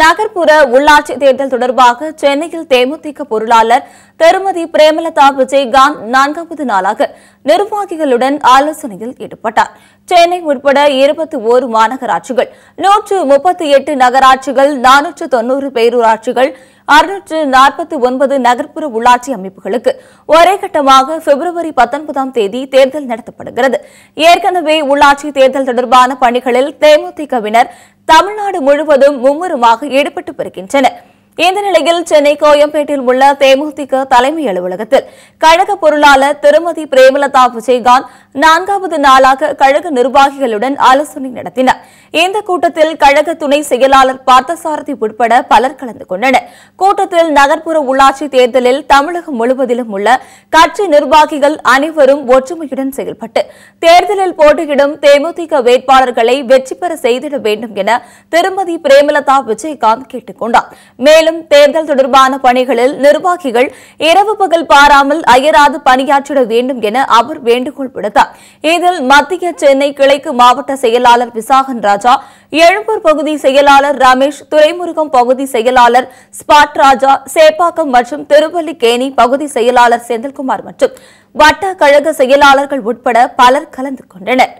நகர்ப்புற உள்ளாட்சி தேர்தல் தொடர்பாக சென்னையில் தேமுதிக பொருளாளர் திருமதி பிரேமலதா விஜயகாந்த் நான்காவது நாளாக நிர்வாகிகளுடன் ஆலோசனையில் ஈடுபட்டார் சென்னை உட்பட இருபத்தி ஓரு மாநகராட்சிகள் நூற்று முப்பத்தி எட்டு நகராட்சிகள் நானூற்று தொன்னூறு பேரூராட்சிகள் அறுநூற்று நாற்பத்தி ஒன்பது நகர்ப்புற உள்ளாட்சி அமைப்புகளுக்கு ஒரே கட்டமாக பிப்ரவரி பத்தொன்பதாம் தேதி தேர்தல் நடத்தப்படுகிறது ஏற்கனவே உள்ளாட்சி தேர்தல் தொடர்பான பணிகளில் தேமுதிகவினர் தமிழ்நாடு முழுவதும் மும்முரமாக ஈடுபட்டு வருகின்றனர் இந்த நிலையில் சென்னை கோயம்பேட்டில் உள்ள தேமுதிக தலைமை அலுவலகத்தில் கழக பொருளாளர் திருமதி பிரேமலதா விஜயகாந்த் நான்காவது நாளாக கழக நிர்வாகிகளுடன் ஆலோசனை நடத்தினர் இந்த கூட்டத்தில் கழக துணை செயலாளர் பார்த்தசாரதி உட்பட பலர் கலந்து கொண்டனர் கூட்டத்தில் நகர்ப்புற உள்ளாட்சி தேர்தலில் தமிழகம் முழுவதிலும் உள்ள கட்சி நிர்வாகிகள் அனைவரும் ஒற்றுமையுடன் செயல்பட்டு தேர்தலில் போட்டியிடும் தேமுதிக வேட்பாளர்களை வெற்றி பெற செய்திட வேண்டும் என திருமதி பிரேமலதா விஜயகாந்த் கேட்டுக் கொண்டார் மேலும் மேலும் தேர்தல் தொடர்பான பணிகளில் நிர்வாகிகள் இரவு பகல் பாராமல் அயராது பணியாற்றிட வேண்டும் என அவர் வேண்டுகோள் விடுத்தார் இதில் மத்திய சென்னை கிளைக்கு மாவட்ட செயலாளர் விசாகன் ராஜா எழும்பூர் பகுதி செயலாளர் ரமேஷ் துறைமுருகம் பகுதி செயலாளர் ஸ்பாட் ராஜா சேப்பாக்கம் மற்றும் திருவல்லிக்கேணி பகுதி செயலாளர் செந்தில்குமார் மற்றும் வட்ட கழக செயலாளர்கள் உட்பட பலர் கலந்து கொண்டனா்